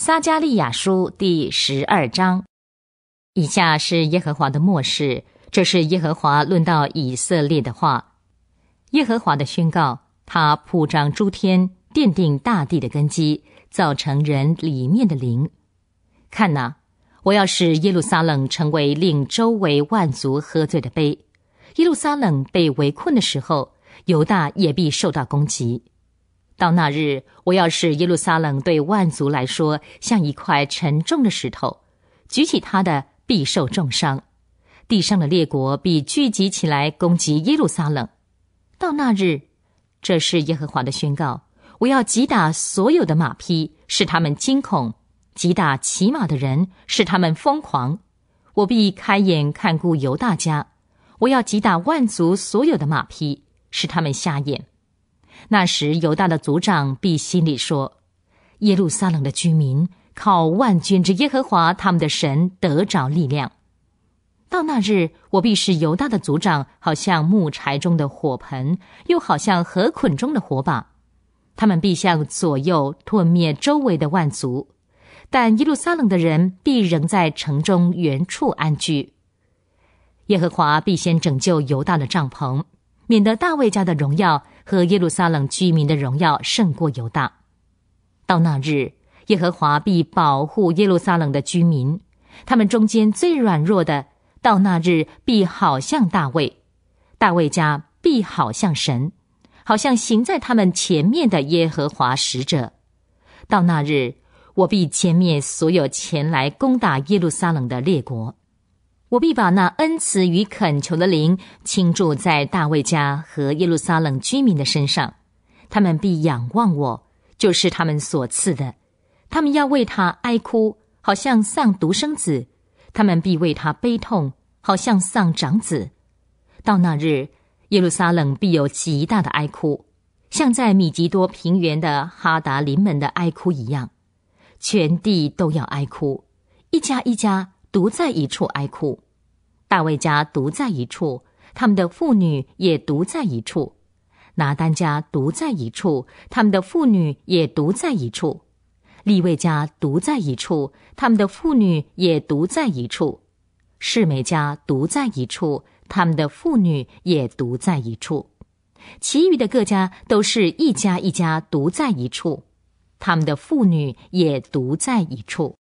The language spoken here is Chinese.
撒加利亚书第十二章，以下是耶和华的末世，这是耶和华论到以色列的话。耶和华的宣告：他铺张诸天，奠定大地的根基，造成人里面的灵。看哪，我要使耶路撒冷成为令周围万族喝醉的杯。耶路撒冷被围困的时候，犹大也必受到攻击。到那日，我要使耶路撒冷对万族来说像一块沉重的石头，举起它的必受重伤。地上的列国必聚集起来攻击耶路撒冷。到那日，这是耶和华的宣告：我要击打所有的马匹，使他们惊恐；击打骑马的人，使他们疯狂。我必开眼看顾犹大家，我要击打万族所有的马匹，使他们瞎眼。那时，犹大的族长必心里说：“耶路撒冷的居民靠万军之耶和华他们的神得着力量。到那日，我必是犹大的族长，好像木柴中的火盆，又好像河捆中的火把。他们必向左右吞灭周围的万族，但耶路撒冷的人必仍在城中原处安居。耶和华必先拯救犹大的帐篷。”免得大卫家的荣耀和耶路撒冷居民的荣耀胜过犹大。到那日，耶和华必保护耶路撒冷的居民，他们中间最软弱的，到那日必好像大卫；大卫家必好像神，好像行在他们前面的耶和华使者。到那日，我必歼灭所有前来攻打耶路撒冷的列国。我必把那恩慈与恳求的灵倾注在大卫家和耶路撒冷居民的身上，他们必仰望我，就是他们所赐的。他们要为他哀哭，好像丧独生子；他们必为他悲痛，好像丧长子。到那日，耶路撒冷必有极大的哀哭，像在米吉多平原的哈达林门的哀哭一样，全地都要哀哭，一家一家。独在一处哀哭，大卫家独在一处，他们的妇女也独在一处；拿单家独在一处，他们的妇女也独在一处；利未家独在一处，他们的妇女也独在一处；世美家独在一处，他们的妇女也独在一处；其余的各家都是一家一家独在一处，他们的妇女也独在一处。